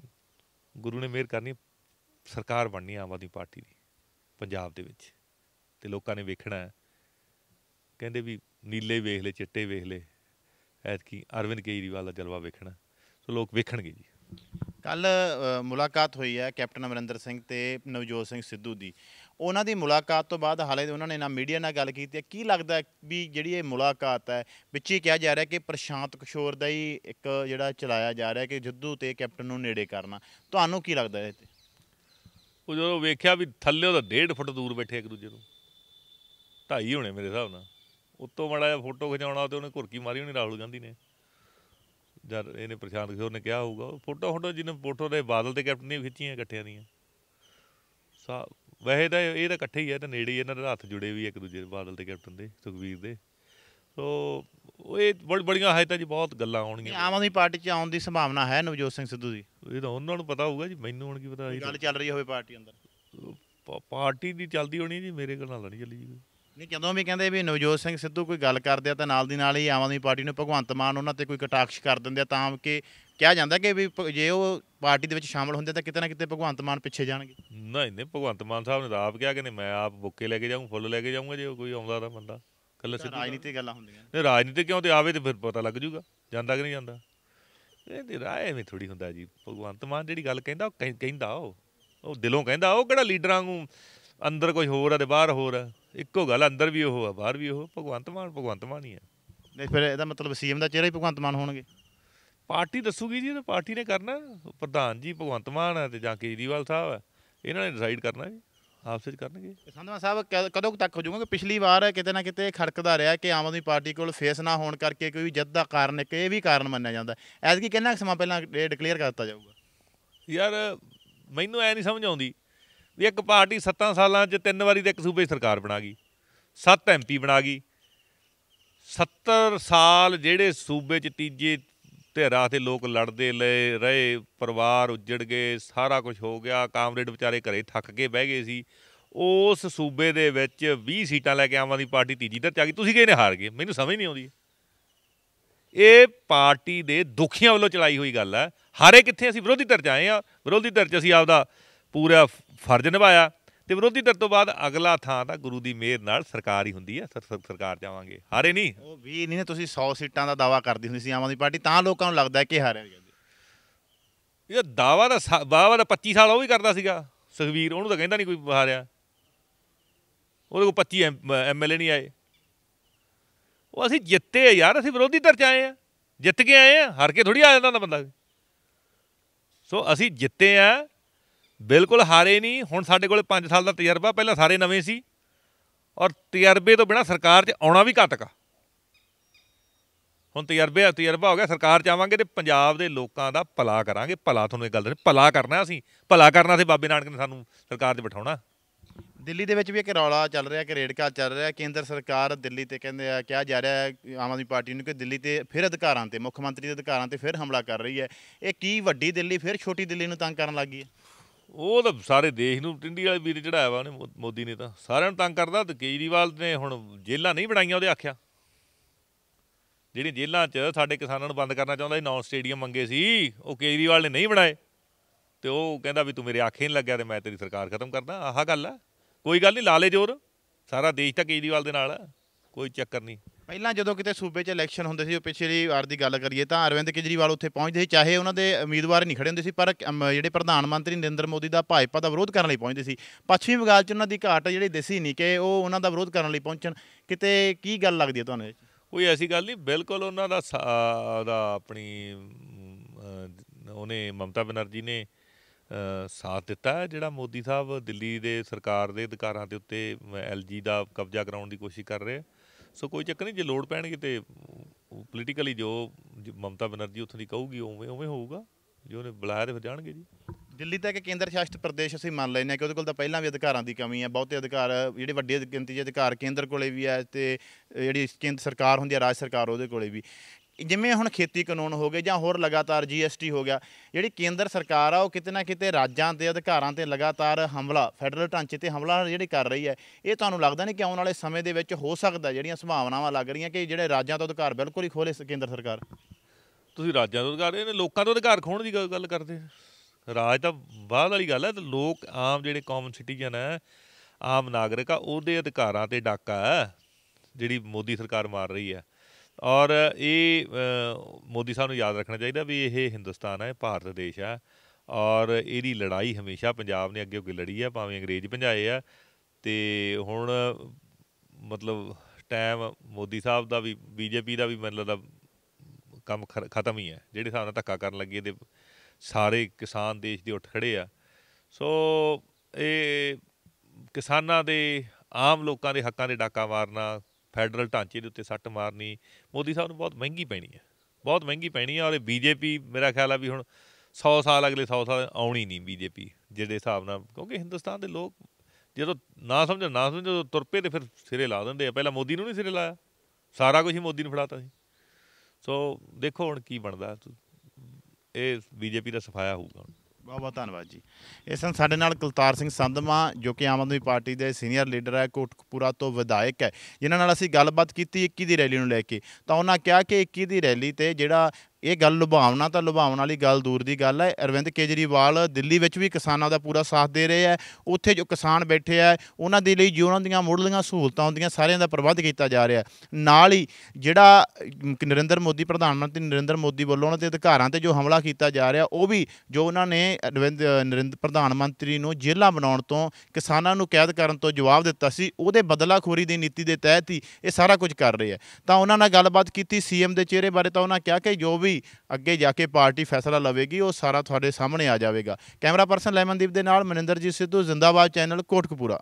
Speaker 1: ਗੁਰੂ ਨੇ ਮੇਰ ਕਰਨੀ ਸਰਕਾਰ ਬਣਨੀ ਆਮ ਆਦਮੀ ਪਾਰਟੀ ਦੀ ਪੰਜਾਬ ਦੇ ਵਿੱਚ ਤੇ ਲੋਕਾਂ ਨੇ ਵੇਖਣਾ ਕਹਿੰਦੇ ਵੀ ਨੀਲੇ ਵੇਖ ਲੈ ਚਿੱਟੇ ਵੇਖ ਲੈ ਐਤਕੀ ਅਰਵਿੰਦ ਕੇਜਰੀਵਾਲ ਦਾ ਜਲਵਾ ਵੇਖਣਾ ਸੋ ਲੋਕ ਵੇਖਣਗੇ ਜੀ
Speaker 2: ਕੱਲ ਮੁਲਾਕਾਤ ਹੋਈ ਹੈ ਕੈਪਟਨ ਅਮਰਿੰਦਰ ਸਿੰਘ ਤੇ ਨਵਜੋਤ ਸਿੰਘ ਸਿੱਧੂ ਦੀ ਉਹਨਾਂ ਦੀ ਮੁਲਾਕਾਤ ਤੋਂ ਬਾਅਦ ਹਾਲੇ ਉਹਨਾਂ ਨੇ ਨਾ ਮੀਡੀਆ ਨਾਲ ਗੱਲ ਕੀਤੀ ਹੈ ਕੀ ਲੱਗਦਾ ਵੀ ਜਿਹੜੀ ਇਹ ਮੁਲਾਕਾਤ ਹੈ ਵਿੱਚ ਹੀ ਕਿਹਾ ਜਾ ਰਿਹਾ ਕਿ ਪ੍ਰਸ਼ਾਂਤ ਕਿਸ਼ੋਰ ਦਾ ਹੀ ਇੱਕ ਜਿਹੜਾ ਚਲਾਇਆ ਜਾ ਰਿਹਾ ਕਿ ਜੱਦੂ ਤੇ ਕੈਪਟਨ ਨੂੰ ਨੇੜੇ ਕਰਨਾ ਤੁਹਾਨੂੰ ਕੀ ਲੱਗਦਾ ਇਹ ਤੇ
Speaker 1: ਉਹ ਜਦੋਂ ਵੇਖਿਆ ਵੀ ਥੱਲੇ ਉਹਦਾ 1.5 ਫੁੱਟ ਦੂਰ ਬੈਠੇ ਇੱਕ ਦੂਜੇ ਤੋਂ ਢਾਈ ਹੋਣੇ ਮੇਰੇ ਹਿਸਾਬ ਨਾਲ ਉੱਤੋਂ ਮੜਾ ਜਿਹਾ ਫੋਟੋ ਖਿਚਾਉਣਾ ਤੇ ਉਹਨੇ ਘੁਰਕੀ ਮਾਰੀ ਹੋਣੀ ਰਾਹੁਲ ਗਾਂਧੀ ਨੇ ਜਦ ਇਹਨੇ ਪ੍ਰਸ਼ਾਂਤ ਕਿਸ਼ੋਰ ਨੇ ਕਿਹਾ ਹੋਊਗਾ ਫੋਟੋ ਫੋਟੋ ਜਿਹਨੇ ਫੋਟੋ ਦੇ ਬਾਦਲ ਤੇ ਕੈਪਟਨ ਨੇ ਖਿੱਚੀਆਂ ਇਕੱਠਿਆਂ ਦੀਆਂ ਸਾ ਵੈਸੇ ਤਾਂ ਇਹ ਤਾਂ ਇਕੱਠੇ ਹੀ ਆ ਤੇ ਨੇੜੇ ਹੀ ਇਹਨਾਂ ਦੇ ਹੱਥ ਜੁੜੇ ਵੀ ਇੱਕ ਦੂਜੇ ਦੇ ਬਾਦਲ ਤੇ ਕੈਪਟਨ ਦੇ ਸੁਖਵੀਰ ਦੇ ਸੋ ਉਹ ਇਹ ਬੜੀਆਂ ਹਾਇਤਾ ਜੀ ਬਹੁਤ ਗੱਲਾਂ ਆਉਣਗੀਆਂ
Speaker 2: ਆਮ ਆਦਮੀ ਪਾਰਟੀ 'ਚ ਆਉਣ ਦੀ ਸੰਭਾਵਨਾ
Speaker 1: ਹੈ ਨਵਜੋਤ ਸਿੰਘ ਸਿੱਧੂ ਦੀ ਇਹ ਤਾਂ ਉਹਨਾਂ ਨੂੰ ਪਤਾ ਹੋਊਗਾ ਜੀ ਮੈਨੂੰ ਹੁਣ ਕੀ ਪਤਾ ਇਹ ਗੱਲ
Speaker 2: ਚੱਲ ਰਹੀ ਹੋਵੇ ਪਾਰਟੀ
Speaker 1: ਅੰਦਰ ਪਾਰਟੀ ਦੀ ਚੱਲਦੀ ਹੋਣੀ ਜੀ ਮੇਰੇ ਕੋਲ ਨਾਲ ਨਹੀਂ ਚੱਲੀ ਜੀ
Speaker 2: ਨਹੀਂ ਜਦੋਂ ਵੀ ਕਹਿੰਦੇ ਵੀ ਨਵਜੋਤ ਸਿੰਘ ਸਿੱਧੂ ਕੋਈ ਗੱਲ ਕਰਦੇ ਆ ਤਾਂ ਨਾਲ ਦੀ ਨਾਲ ਹੀ ਆਮ ਆਦਮੀ ਪਾਰਟੀ ਨੂੰ ਭਗਵੰਤ ਮਾਨ ਉਹਨਾਂ ਤੇ ਕੋਈ ਕਟਾਕਸ਼ ਕਰ ਦਿੰਦੇ ਆ ਤਾਂ ਕਿ ਕਿਹਾ ਜਾਂਦਾ ਕਿ ਵੀ ਜੇ ਉਹ ਪਾਰਟੀ ਦੇ ਵਿੱਚ ਸ਼ਾਮਲ ਹੁੰਦੇ ਤਾਂ ਕਿਤੇ ਨਾ ਕਿਤੇ ਭਗਵੰਤ ਮਾਨ ਪਿੱਛੇ ਜਾਣਗੇ
Speaker 1: ਨਹੀਂ ਨਹੀਂ ਭਗਵੰਤ ਮਾਨ ਸਾਹਿਬ ਨੇ ਤਾਂ ਆਪ ਕਿਹਾ ਕਿ ਨਹੀਂ ਮੈਂ ਆਪ ਬੁੱਕੇ ਲੈ ਕੇ ਜਾਊਂ ਫੁੱਲ ਲੈ ਕੇ ਜਾਊਂਗਾ ਜੇ ਕੋਈ ਆਉਂਦਾ ਤਾਂ ਬੰਦਾ ਕੱਲ ਸਿੱਧੀ ਰਾਜਨੀਤੀ ਗੱਲਾਂ ਹੁੰਦੀਆਂ ਨੇ ਰਾਜਨੀਤੀ ਕਿਉਂ ਤੇ ਆਵੇ ਤੇ ਫਿਰ ਪਤਾ ਲੱਗ ਜੂਗਾ ਜਾਂਦਾ ਕਿ ਨਹੀਂ ਜਾਂਦਾ ਇਹ ਤੇ ਰਾਏ ਵੀ ਥੋੜੀ ਹੁੰਦਾ ਜੀ ਭਗਵੰਤ ਮਾਨ ਜਿਹੜੀ ਗੱਲ ਕਹਿੰਦਾ ਉਹ ਕਹਿੰਦਾ ਉਹ ਉਹ ਦਿਲੋਂ ਕਹਿੰਦਾ ਉਹ ਕਿਹੜਾ ਲੀਡਰਾਂ ਨੂੰ ਅੰਦਰ ਕੁਝ ਹੋਰ ਆ ਤੇ ਬਾਹਰ ਹੋਰ ਆ ਇੱਕੋ ਗੱਲ ਅੰਦਰ ਵੀ ਉਹ ਆ ਬਾਹਰ ਵੀ ਉਹ ਭਗਵੰਤ ਮਾਨ
Speaker 2: ਭਗਵੰਤ ਮਾਨ ਹੀ ਆ ਨਹੀਂ ਫਿਰ ਇਹਦਾ ਮਤਲਬ ਸੀਐਮ ਦਾ ਚਿਹਰਾ ਹੀ ਭਗਵੰਤ ਮਾਨ ਹੋਣਗੇ
Speaker 1: ਪਾਰਟੀ ਦੱਸੂਗੀ ਜੀ ਤੇ ਪਾਰਟੀ ਨੇ ਕਰਨਾ ਪ੍ਰਧਾਨ ਜੀ ਭਗਵੰਤ ਮਾਨ ਹੈ ਤੇ ਜਾਂ ਕੇਜਰੀਵਾਲ ਸਾਹਿਬ ਹੈ ਇਹਨਾਂ ਨੇ ਡਿਸਾਈਡ ਕਰਨਾ ਜੀ ਆਪਸੇ ਕਰਨਗੇ
Speaker 2: ਸੰਧਵਾ ਸਾਹਿਬ ਕਦੋਂ ਤੱਕ ਹੋ ਜਾਊਗਾ ਕਿ ਪਿਛਲੀ ਵਾਰ ਕਿਤੇ ਨਾ ਕਿਤੇ ਖੜਕਦਾ ਰਿਹਾ ਕਿ ਆਮ ਆਦਮੀ ਪਾਰਟੀ ਕੋਲ ਫੇਸ ਨਾ ਹੋਣ ਕਰਕੇ ਕੋਈ ਜਿੱਦ ਦਾ ਕਾਰਨ ਇੱਕ ਇਹ ਵੀ ਕਾਰਨ ਮੰਨਿਆ ਜਾਂਦਾ ਐਤਕੀ ਕਿੰਨਾ ਕਹਿੰਦਾ ਸਮਾਂ ਪਹਿਲਾਂ ਡਿਕਲੇਅਰ ਕਰ ਦਿੱਤਾ ਜਾਊਗਾ
Speaker 1: ਯਾਰ ਮੈਨੂੰ ਐ ਨਹੀਂ ਸਮਝ ਆਉਂਦੀ ਵੀ ਇੱਕ ਪਾਰਟੀ 7 ਸਾਲਾਂ 'ਚ ਤਿੰਨ ਵਾਰੀ ਤੇ ਇੱਕ ਸੂਬੇ ਸਰਕਾਰ ਬਣਾ ਗਈ 7 ਐਮਪੀ ਬਣਾ ਗਈ 70 ਸਾਲ ਜਿਹੜੇ ਸੂਬੇ 'ਚ ਤੀਜੇ ਢੇਰਾ ਤੇ ਲੋਕ ਲੜਦੇ ਲਏ ਰਹੇ ਪਰਿਵਾਰ ਉੱਜੜ ਗਏ ਸਾਰਾ ਕੁਝ ਹੋ ਗਿਆ ਕਾਮਰੇਡ ਵਿਚਾਰੇ ਘਰੇ ਥੱਕ ਕੇ ਬਹਿ ਗਏ ਸੀ ਉਸ ਸੂਬੇ ਦੇ ਵਿੱਚ 20 ਸੀਟਾਂ ਲੈ ਕੇ ਆਮ ਆਦਮੀ ਪਾਰਟੀ ਤੀਜੀ ਤੇ ਆ ਤੁਸੀਂ ਕਹਿੰਦੇ ਹਾਰ ਗਏ ਮੈਨੂੰ ਸਮਝ ਨਹੀਂ ਆਉਂਦੀ ਇਹ ਪਾਰਟੀ ਦੇ ਦੁਖੀਆਂ ਵੱਲੋਂ ਚਲਾਈ ਹੋਈ ਗੱਲ ਹੈ ਹਾਰੇ ਕਿੱਥੇ ਅਸੀਂ ਵਿਰੋਧੀ ਧਿਰ ਚ ਆਏ ਆ ਵਿਰੋਧੀ ਧਿਰ ਚ ਅਸੀਂ ਆਪਦਾ ਪੂਰਾ ਫਰਜ਼ ਨਿਭਾਇਆ ਤੇ ਵਿਰੋਧੀ ਧਿਰ ਤੋਂ ਬਾਅਦ ਅਗਲਾ ਥਾਂ ਤਾਂ ਗੁਰੂ ਦੀ ਮਿਹਰ ਨਾਲ ਸਰਕਾਰ ਹੀ ਹੁੰਦੀ ਹੈ ਸਰਕਾਰ ਜਾਵਾਂਗੇ ਹਾਰੇ
Speaker 2: ਨਹੀਂ ਉਹ ਵੀ ਨਹੀਂ ਤੁਸੀਂ 100 ਸੀਟਾਂ ਦਾ ਦਾਵਾ ਕਰਦੀ ਹੁੰਦੀ ਸੀ ਆਮ ਆਦਮੀ ਪਾਰਟੀ ਤਾਂ ਲੋਕਾਂ ਨੂੰ ਲੱਗਦਾ ਕਿ ਹਾਰੇ
Speaker 1: ਇਹ ਦਾਵਾ ਦਾ ਬਾਵਾ ਦਾ 25 ਸਾਲ ਉਹ ਵੀ ਕਰਦਾ ਸੀਗਾ ਸੁਖਵੀਰ ਉਹਨੂੰ ਤਾਂ ਕਹਿੰਦਾ ਨਹੀਂ ਕੋਈ ਹਾਰਿਆ ਉਹਦੇ ਕੋਲ 25 ਐਮਐਲਏ ਨਹੀਂ ਆਏ ਉਹ ਅਸੀਂ ਜਿੱਤੇ ਯਾਰ ਅਸੀਂ ਵਿਰੋਧੀ ਧਿਰ ਚ ਆਏ ਆ ਜਿੱਤ ਕੇ ਆਏ ਆ ਹਾਰ ਕੇ ਥੋੜੀ ਆ ਜਾਂਦਾ ਹੁੰਦਾ ਬੰਦਾ ਸੋ ਅਸੀਂ ਜਿੱਤੇ ਆ ਬਿਲਕੁਲ ਹਾਰੇ ਨਹੀਂ ਹੁਣ ਸਾਡੇ ਕੋਲੇ 5 ਸਾਲ ਦਾ ਤਜਰਬਾ ਪਹਿਲਾਂ ਸਾਰੇ ਨਵੇਂ ਸੀ ਔਰ ਤਜਰਬੇ ਤੋਂ ਬਿਨਾ ਸਰਕਾਰ 'ਚ ਆਉਣਾ ਵੀ ਘਾਤਕ ਆ ਹੁਣ ਤਜਰਬੇ ਆ ਤਜਰਬਾ ਹੋ ਗਿਆ ਸਰਕਾਰ 'ਚ ਆਵਾਂਗੇ ਤੇ ਪੰਜਾਬ ਦੇ ਲੋਕਾਂ ਦਾ ਭਲਾ ਕਰਾਂਗੇ ਭਲਾ ਤੁਹਾਨੂੰ ਇਹ ਗੱਲ ਦੱਸ ਭਲਾ ਕਰਨਾ ਅਸੀਂ ਭਲਾ ਕਰਨਾ ਤੇ ਬਾਬੇ ਨਾਨਕ ਨੇ ਸਾਨੂੰ ਸਰਕਾਰ 'ਚ ਬਿਠਾਉਣਾ
Speaker 2: ਦਿੱਲੀ ਦੇ ਵਿੱਚ ਵੀ ਇੱਕ ਰੌਲਾ ਚੱਲ ਰਿਹਾ ਕਿ ਰੇਡ ਕਾਲ ਚੱਲ ਰਿਹਾ ਕੇਂਦਰ ਸਰਕਾਰ ਦਿੱਲੀ ਤੇ ਕਹਿੰਦੇ ਆ ਕਿਹਾ ਜਾ ਰਿਹਾ ਆਮ ਆਦਮੀ ਪਾਰਟੀ ਨੂੰ ਕਿ ਦਿੱਲੀ ਤੇ ਫਿਰ ਅਧਿਕਾਰਾਂ ਤੇ ਮੁੱਖ ਮੰਤਰੀ ਦੇ ਅਧਿਕਾਰਾਂ ਤੇ ਫਿਰ ਹਮਲਾ ਕਰ ਰਹੀ ਹੈ ਇਹ ਕੀ ਵੱਡੀ ਦਿੱਲੀ ਫਿਰ ਛੋਟੀ ਦਿੱਲੀ ਨੂੰ ਤੰਗ ਕਰਨ ਲੱਗੀ ਹੈ
Speaker 1: ਉਹ ਤਾਂ ਸਾਰੇ ਦੇਸ਼ ਨੂੰ ਟਿੰਡੀ ਵਾਲੇ ਵੀਰ ਚੜਾਇਆ ਵਾ ਉਹਨੇ ਮੋਦੀ ਨੇ ਤਾਂ ਸਾਰਿਆਂ ਨੂੰ ਤੰਗ ਕਰਦਾ ਤੇ ਕੇਜਰੀਵਾਲ ਨੇ ਹੁਣ ਜੇਲਾਂ ਨਹੀਂ ਬਣਾਈਆਂ ਉਹਦੇ ਆਖਿਆ ਜਿਹੜੀ ਜੇਲਾਂ 'ਚ ਸਾਡੇ ਕਿਸਾਨਾਂ ਨੂੰ ਬੰਦ ਕਰਨਾ ਚਾਹੁੰਦਾ ਸੀ ਨੌਨ ਸਟੇਡੀਅਮ ਮੰਗੇ ਸੀ ਉਹ ਕੇਜਰੀਵਾਲ ਨੇ ਨਹੀਂ ਬਣਾਏ ਤੇ ਉਹ ਕਹਿੰਦਾ ਵੀ ਤੂੰ ਮੇਰੇ ਆਖੇ ਨਹੀਂ ਲੱਗਿਆ ਤੇ ਮੈਂ ਤੇਰੀ ਸਰਕਾਰ ਖਤਮ ਕਰਦਾ ਆਹ ਗੱਲ ਆ ਕੋਈ ਗੱਲ ਨਹੀਂ ਲਾਲੇ ਜੋਰ ਸਾਰਾ ਦੇਸ਼ ਤਾਂ ਕੇਜਰੀਵਾਲ ਦੇ ਨਾਲ ਕੋਈ ਚੱਕਰ ਨਹੀਂ
Speaker 2: ਪਹਿਲਾਂ ਜਦੋਂ ਕਿਤੇ ਸੂਬੇ 'ਚ ਇਲੈਕਸ਼ਨ ਹੁੰਦੇ ਸੀ ਉਹ ਪਿਛਲੀ ਵਾਰ ਦੀ ਗੱਲ ਕਰੀਏ ਤਾਂ ਅਰਵਿੰਦ ਕੇਜਰੀਵਾਲ ਉੱਥੇ ਪਹੁੰਚਦੇ ਸੀ ਚਾਹੇ ਉਹਨਾਂ ਦੇ ਉਮੀਦਵਾਰ ਨਹੀਂ ਖੜੇ ਹੁੰਦੇ ਸੀ ਪਰ ਜਿਹੜੇ ਪ੍ਰਧਾਨ ਮੰਤਰੀ ਨਰਿੰਦਰ ਮੋਦੀ ਦਾ ਭਾਜਪਾ ਦਾ ਵਿਰੋਧ ਕਰਨ ਲਈ ਪਹੁੰਚਦੇ ਸੀ ਪੱਛਮੀ ਬੰਗਾਲ 'ਚ ਉਹਨਾਂ ਦੀ ਘਾਟ ਜਿਹੜੀ ਦਿਸੀ ਨਹੀਂ ਕਿ ਉਹ ਉਹਨਾਂ ਦਾ ਵਿਰੋਧ ਕਰਨ ਲਈ ਪਹੁੰਚਣ ਕਿਤੇ ਕੀ ਗੱਲ ਲੱਗਦੀ ਹੈ ਤੁਹਾਨੂੰ
Speaker 1: ਕੋਈ ਐਸੀ ਗੱਲ ਨਹੀਂ ਬਿਲਕੁਲ ਉਹਨਾਂ ਦਾ ਦਾ ਆਪਣੀ ਉਹਨੇ ਮਮਤਾ ਬਨਰਜੀ ਨੇ ਸਾਥ ਦਿੱਤਾ ਜਿਹੜਾ ਮੋਦੀ ਸਾਹਿਬ ਦਿੱਲੀ ਦੇ ਸਰਕਾਰ ਦੇ ਅਧਿਕਾਰਾਂ ਦੇ ਉੱਤੇ ਐਲਜੀ ਦਾ ਕਬਜ਼ਾ ਕਰਾਉਣ ਦੀ ਕੋਸ਼ਿਸ਼ ਕਰ ਰਹੇ ਸੋ ਕੋਈ ਚੱਕ ਨਹੀਂ ਜੇ ਲੋੜ ਪੈਣਗੇ ਤੇ ਪੋਲੀਟੀਕਲੀ ਜੋ ਮਮਤਾ ਬਨਰਜੀ ਉੱਥੇ ਦੀ ਕਹੂਗੀ ਉਵੇਂ ਉਵੇਂ ਹੋਊਗਾ ਜੋ ਉਹਨੇ ਬੁਲਾਇਆ ਤੇ ਫਿਰ ਜਾਣਗੇ ਜੀ
Speaker 2: ਦਿੱਲੀ ਤਾਂ ਕਿ ਕੇਂਦਰ ਸ਼ਾਸਿਤ ਪ੍ਰਦੇਸ਼ ਅਸੀਂ ਮੰਨ ਲੈਨੇ ਆ ਕਿ ਉਹਦੇ ਕੋਲ ਤਾਂ ਪਹਿਲਾਂ ਵੀ ਅਧਿਕਾਰਾਂ ਦੀ ਕਮੀ ਹੈ ਬਹੁਤੇ ਅਧਿਕਾਰ ਜਿਹੜੇ ਵੱਡੇ ਗਿਣਤੀ ਦੇ ਅਧਿਕਾਰ ਕੇਂਦਰ ਕੋਲੇ ਵੀ ਹੈ ਤੇ ਜਿਹੜੀ ਕੇਂਦਰ ਸਰਕਾਰ ਹੁੰਦੀ ਹੈ ਰਾਜ ਸਰਕਾਰ ਉਹਦੇ ਕੋਲੇ ਵੀ ਜਿਵੇਂ ਹੁਣ ਖੇਤੀ ਕਾਨੂੰਨ ਹੋ ਗਏ ਜਾਂ ਹੋਰ ਲਗਾਤਾਰ ਜੀਐਸਟੀ ਹੋ ਗਿਆ ਜਿਹੜੀ ਕੇਂਦਰ ਸਰਕਾਰ ਆ ਉਹ ਕਿਤੇ ਨਾ ਕਿਤੇ ਰਾਜਾਂ ਦੇ ਅਧਿਕਾਰਾਂ ਤੇ ਲਗਾਤਾਰ ਹਮਲਾ ਫੈਡਰਲ ਢਾਂਚੇ ਤੇ ਹਮਲਾ ਜਿਹੜੀ ਕਰ ਰਹੀ ਹੈ ਇਹ ਤੁਹਾਨੂੰ ਲੱਗਦਾ ਨਹੀਂ ਕਿ ਆਉਣ ਵਾਲੇ ਸਮੇਂ ਦੇ ਵਿੱਚ ਹੋ ਸਕਦਾ ਜਿਹੜੀਆਂ ਸੰਭਾਵਨਾਵਾਂ ਲੱਗ ਰਹੀਆਂ ਕਿ ਜਿਹੜੇ ਰਾਜਾਂ ਤੋਂ ਅਧਿਕਾਰ ਬਿਲਕੁਲ ਹੀ ਖੋਲੇ ਕੇਂਦਰ ਸਰਕਾਰ
Speaker 1: ਤੁਸੀਂ ਰਾਜਾਂ ਤੋਂ ਅਧਿਕਾਰ ਇਹਨੇ ਲੋਕਾਂ ਤੋਂ ਅਧਿਕਾਰ ਖੋਣ ਦੀ ਗੱਲ ਕਰਦੇ ਰਾਜ ਤਾਂ ਬਾਅਦ ਵਾਲੀ ਗੱਲ ਹੈ ਤੇ ਲੋਕ ਆਮ ਜਿਹੜੇ ਕਾਮਨ ਸਿਟੀਜ਼ਨ ਹੈ ਆਮ ਨਾਗਰਿਕ ਆ ਉਹਦੇ ਅਧਿਕਾਰਾਂ ਤੇ ਡਾਕਾ ਜਿਹੜੀ ਮੋਦੀ ਸਰਕਾਰ ਮਾਰ ਰਹੀ ਹੈ ਔਰ ਇਹ ਮੋਦੀ ਸਾਹਿਬ ਨੂੰ ਯਾਦ ਰੱਖਣਾ ਚਾਹੀਦਾ ਵੀ ਇਹ ਹਿੰਦੁਸਤਾਨ ਹੈ ਭਾਰਤ ਦੇਸ਼ ਆ ਔਰ ਇਹਦੀ ਲੜਾਈ ਹਮੇਸ਼ਾ ਪੰਜਾਬ ਨੇ ਅੱਗੇ ਅੱਗੇ ਲੜੀ ਆ ਭਾਵੇਂ ਅੰਗਰੇਜ਼ ਭੰਜਾਏ ਆ ਤੇ ਹੁਣ ਮਤਲਬ ਟਾਈਮ ਮੋਦੀ ਸਾਹਿਬ ਦਾ ਵੀ ਬੀਜੇਪੀ ਦਾ ਵੀ ਮਤਲਬ ਦਾ ਕੰਮ ਖਤਮ ਹੀ ਹੈ ਜਿਹੜੇ ਹਿਸਾਬ ਨਾਲ ਧੱਕਾ ਕਰਨ ਲੱਗੇ ਤੇ ਸਾਰੇ ਕਿਸਾਨ ਦੇਸ਼ ਦੇ ਉੱਠ ਖੜੇ ਆ ਸੋ ਇਹ ਕਿਸਾਨਾਂ ਦੇ ਆਮ ਲੋਕਾਂ ਦੇ ਹੱਕਾਂ ਦੇ ਡਾਕਾ ਮਾਰਨਾ ਫੈਡਰਲ ਢਾਂਚੇ ਦੇ ਉੱਤੇ ਸੱਟ ਮਾਰਨੀ ਮੋਦੀ ਸਾਹਿਬ ਨੂੰ ਬਹੁਤ ਮਹਿੰਗੀ ਪੈਣੀ ਹੈ ਬਹੁਤ ਮਹਿੰਗੀ ਪੈਣੀ ਹੈ ਔਰ ਇਹ ਬੀਜੇਪੀ ਮੇਰਾ ਖਿਆਲ ਆ ਵੀ ਹੁਣ 100 ਸਾਲ ਅਗਲੇ 100 ਸਾਲ ਆਉਣੀ ਨਹੀਂ ਬੀਜੇਪੀ ਜਿਹੜੇ ਹਿਸਾਬ ਨਾਲ ਕਿਉਂਕਿ ਹਿੰਦੁਸਤਾਨ ਦੇ ਲੋਕ ਜਦੋਂ ਨਾ ਸਮਝੋ ਨਾ ਸਮਝੋ ਤੁਰਪੇ ਤੇ ਫਿਰ ਸਿਰੇ ਲਾ ਦਿੰਦੇ ਆ ਪਹਿਲਾਂ ਮੋਦੀ ਨੂੰ ਨਹੀਂ ਸਿਰੇ ਲਾਇਆ ਸਾਰਾ ਕੁਝ ਹੀ ਮੋਦੀ ਨੂੰ ਫੜਾਤਾ ਸੀ ਸੋ ਦੇਖੋ ਹੁਣ ਕੀ ਬਣਦਾ ਇਹ
Speaker 2: ਬੀਜੇਪੀ ਦਾ ਸਫਾਇਆ ਹੋਊਗਾ ਬਹੁਤ ਬਹੁਤ ਧੰਨਵਾਦ ਜੀ ਇਹ ਸਨ ਸਾਡੇ ਨਾਲ ਕੁਲਤਾਰ ਸਿੰਘ ਸੰਧਮਾ ਜੋ ਕਿ ਆਮ ਆਦਮੀ ਪਾਰਟੀ ਦੇ ਸੀਨੀਅਰ ਲੀਡਰ ਹੈ ਕੋਟਕਪੂਰਾ ਤੋਂ ਵਿਧਾਇਕ ਹੈ ਜਿਨ੍ਹਾਂ ਨਾਲ ਅਸੀਂ ਗੱਲਬਾਤ ਕੀਤੀ 21 ਦੀ ਰੈਲੀ ਨੂੰ ਲੈ ਕੇ ਤਾਂ ਉਹਨਾਂ ਕਿਹਾ ਕਿ 21 ਦੀ ਰੈਲੀ ਤੇ ਜਿਹੜਾ ਇਹ ਗੱਲ ਲੁਭਾਵਣਾ ਤਾਂ ਲੁਭਾਵਣ ਵਾਲੀ ਗੱਲ ਦੂਰ ਦੀ ਗੱਲ ਹੈ ਅਰਵਿੰਦ ਕੇਜਰੀਵਾਲ ਦਿੱਲੀ ਵਿੱਚ ਵੀ ਕਿਸਾਨਾਂ ਦਾ ਪੂਰਾ ਸਾਥ ਦੇ ਰਹੇ ਆ ਉੱਥੇ ਜੋ ਕਿਸਾਨ ਬੈਠੇ ਆ ਉਹਨਾਂ ਦੇ ਲਈ ਜੋ ਉਹਨਾਂ ਦੀਆਂ ਮੁੱਢਲੀਆਂ ਸਹੂਲਤਾਂ ਹੁੰਦੀਆਂ ਸਾਰਿਆਂ ਦਾ ਪ੍ਰਬੰਧ ਕੀਤਾ ਜਾ ਰਿਹਾ ਨਾਲ ਹੀ ਜਿਹੜਾ ਨਰਿੰਦਰ ਮੋਦੀ ਪ੍ਰਧਾਨ ਮੰਤਰੀ ਨਰਿੰਦਰ ਮੋਦੀ ਵੱਲੋਂ ਉਹਨਾਂ ਦੇ ਅਧਿਕਾਰਾਂ ਤੇ ਜੋ ਹਮਲਾ ਕੀਤਾ ਜਾ ਰਿਹਾ ਉਹ ਵੀ ਜੋ ਉਹਨਾਂ ਨੇ ਅਰਵਿੰਦ ਨਰਿੰਦਰ ਪ੍ਰਧਾਨ ਮੰਤਰੀ ਨੂੰ ਜੇਲ੍ਹਾਂ ਬਣਾਉਣ ਤੋਂ ਕਿਸਾਨਾਂ ਨੂੰ ਕੈਦ ਕਰਨ ਤੋਂ ਜਵਾਬ ਦਿੱਤਾ ਸੀ ਉਹਦੇ ਬਦਲਾਖੋਰੀ ਦੀ ਨੀਤੀ ਦੇ ਤਹਿਤ ਹੀ ਇਹ ਸਾਰਾ ਕੁਝ ਕਰ ਰਹੇ ਆ ਤਾਂ ਉਹਨਾਂ ਨਾਲ ਗੱਲਬਾਤ ਕੀਤੀ ਸੀਐਮ ਦੇ ਚਿਹਰੇ ਬਾਰੇ ਤਾਂ ਉਹਨਾਂ ਕਿਹਾ ਕਿ ਜੋ ਵੀ ਵੀ ਅੱਗੇ ਜਾ ਕੇ ਪਾਰਟੀ ਫੈਸਲਾ ਲਵੇਗੀ ਉਹ ਸਾਰਾ ਤੁਹਾਡੇ ਸਾਹਮਣੇ ਆ ਜਾਵੇਗਾ ਕੈਮਰਾ ਪਰਸਨ ਲੈਮਨਦੀਪ ਦੇ ਨਾਲ ਮਨਿੰਦਰਜੀਤ ਸਿੱਧੂ ਜ਼ਿੰਦਾਬਾਦ ਚੈਨਲ ਕੋਟਕਪੂਰਾ